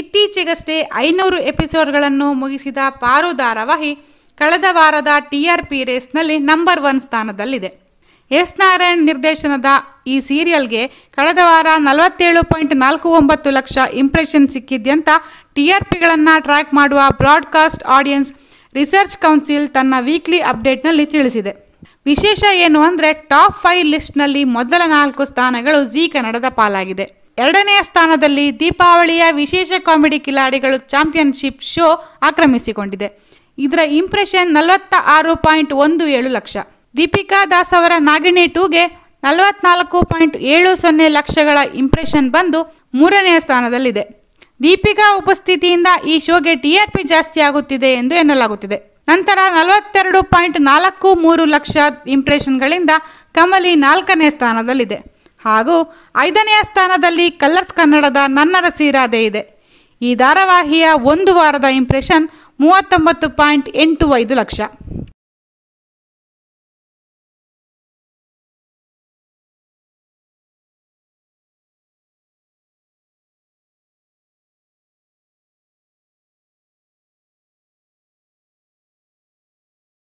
ಇತ್ತೀಚೆಗಷ್ಟೇ ಐನೂರು ಎಪಿಸೋಡ್ಗಳನ್ನು ಮುಗಿಸಿದ ಪಾರು ಧಾರಾವಾಹಿ ಕಳೆದ ವಾರದ ಟಿ ಆರ್ ಪಿ ರೇಸ್ನಲ್ಲಿ ನಂಬರ್ ಒನ್ ಸ್ಥಾನದಲ್ಲಿದೆ ಎಸ್ ನಾರಾಯಣ್ ನಿರ್ದೇಶನದ ಈ ಸೀರಿಯಲ್ಗೆ ಕಳೆದ ವಾರ ನಲವತ್ತೇಳು ಪಾಯಿಂಟ್ ನಾಲ್ಕು ಒಂಬತ್ತು ಲಕ್ಷ ಇಂಪ್ರೆಷನ್ ಸಿಕ್ಕಿದ್ಯಂತ ಟಿ ಆರ್ ಪಿಗಳನ್ನು ಟ್ರ್ಯಾಕ್ ಮಾಡುವ ಬ್ರಾಡ್ಕಾಸ್ಟ್ ಆಡಿಯನ್ಸ್ ರಿಸರ್ಚ್ ಕೌನ್ಸಿಲ್ ತನ್ನ ವೀಕ್ಲಿ ಅಪ್ಡೇಟ್ನಲ್ಲಿ ತಿಳಿಸಿದೆ ವಿಶೇಷ ಏನು ಅಂದರೆ ಟಾಪ್ ಫೈವ್ ಲಿಸ್ಟ್ನಲ್ಲಿ ಮೊದಲ ನಾಲ್ಕು ಸ್ಥಾನಗಳು ಝೀ ಕನ್ನಡದ ಪಾಲಾಗಿದೆ ಎರಡನೇ ಸ್ಥಾನದಲ್ಲಿ ದೀಪಾವಳಿಯ ವಿಶೇಷ ಕಾಮಿಡಿ ಕಿಲಾಡಿಗಳು ಚಾಂಪಿಯನ್ಶಿಪ್ ಶೋ ಆಕ್ರಮಿಸಿಕೊಂಡಿದೆ ಇದರ ಇಂಪ್ರೆಷನ್ ನಲವತ್ತ ಆರು ಪಾಯಿಂಟ್ ಒಂದು ಏಳು ಲಕ್ಷ ದೀಪಿಕಾ ದಾಸ್ ಅವರ ನಾಗಿಣಿ ಟೂಗೆ ನಲವತ್ನಾಲ್ಕು ಪಾಯಿಂಟ್ ಏಳು ಸೊನ್ನೆ ಲಕ್ಷಗಳ ಇಂಪ್ರೆಷನ್ ಬಂದು ಮೂರನೆಯ ಸ್ಥಾನದಲ್ಲಿದೆ ದೀಪಿಕಾ ಉಪಸ್ಥಿತಿಯಿಂದ ಈ ಶೋಗೆ ಟಿಆರ್ಪಿ ಜಾಸ್ತಿ ಆಗುತ್ತಿದೆ ಎಂದು ಎನ್ನಲಾಗುತ್ತಿದೆ ನಂತರ ನಲವತ್ತೆರಡು ಪಾಯಿಂಟ್ ನಾಲ್ಕು ಮೂರು ಲಕ್ಷ ಇಂಪ್ರೆಷನ್ಗಳಿಂದ ಕಮಲಿ ನಾಲ್ಕನೇ ಸ್ಥಾನದಲ್ಲಿದೆ ಹಾಗೂ ಐದನೆಯ ಸ್ಥಾನದಲ್ಲಿ ಕಲ್ಲರ್ಸ್ ಕನ್ನಡದ ನನ್ನರ ಸೀರಾದೆ ಇದೆ ಈ ಧಾರಾವಾಹಿಯ ಒಂದು ವಾರದ ಇಂಪ್ರೆಷನ್ ಮೂವತ್ತೊಂಬತ್ತು ಪಾಯಿಂಟ್ ಎಂಟು ಐದು ಲಕ್ಷ